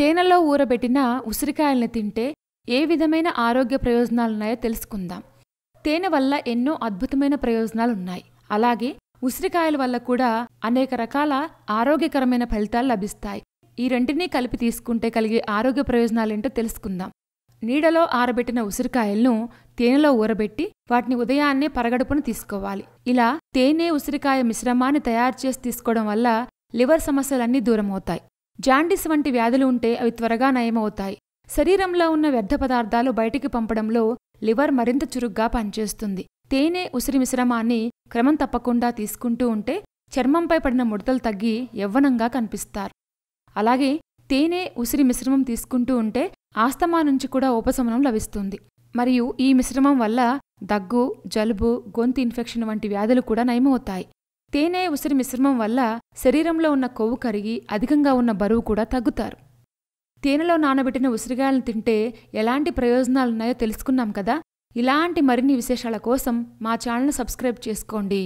తేనెలో ఊరబెట్టిన ఉసిరికాయల్ని తింటే ఏ విధమైన ఆరోగ్య ప్రయోజనాలున్నాయో తెలుసుకుందాం తేనె వల్ల ఎన్నో అద్భుతమైన ప్రయోజనాలున్నాయి అలాగే ఉసిరికాయల వల్ల కూడా అనేక రకాల ఆరోగ్యకరమైన ఫలితాలు లభిస్తాయి ఈ రెంటినీ కలిపి తీసుకుంటే కలిగే ఆరోగ్య ప్రయోజనాలేంటో తెలుసుకుందాం నీడలో ఆరబెట్టిన ఉసిరికాయలను తేనెలో ఊరబెట్టి వాటిని ఉదయాన్నే పరగడుపును తీసుకోవాలి ఇలా తేనె ఉసిరికాయ మిశ్రమాన్ని తయారు చేసి తీసుకోవడం వల్ల లివర్ సమస్యలన్నీ దూరమవుతాయి జాండిస్ వంటి వ్యాధులు ఉంటే అవి త్వరగా నయమవుతాయి శరీరంలో ఉన్న వ్యర్థ పదార్థాలు బయటికి పంపడంలో లివర్ మరింత చురుగ్గా పనిచేస్తుంది తేనె ఉసిరి మిశ్రమాన్ని క్రమం తప్పకుండా తీసుకుంటూ ఉంటే చర్మంపై పడిన ముడతలు తగ్గి యవ్వనంగా కనిపిస్తారు అలాగే తేనె ఉసిరి మిశ్రమం తీసుకుంటూ ఉంటే ఆస్తమా నుంచి కూడా ఉపశమనం లభిస్తుంది మరియు ఈ మిశ్రమం వల్ల దగ్గు జలుబు గొంతు ఇన్ఫెక్షన్ వంటి వ్యాధులు కూడా నయమవుతాయి తేనె ఉసిరి మిశ్రమం వల్ల శరీరంలో ఉన్న కొవ్వు కరిగి అధికంగా ఉన్న బరువు కూడా తగ్గుతారు తేనెలో నానబెట్టిన ఉసిరిగాయలను తింటే ఎలాంటి ప్రయోజనాలున్నాయో తెలుసుకున్నాం కదా ఇలాంటి మరిన్ని విశేషాల కోసం మా ఛానల్ను సబ్స్క్రైబ్ చేసుకోండి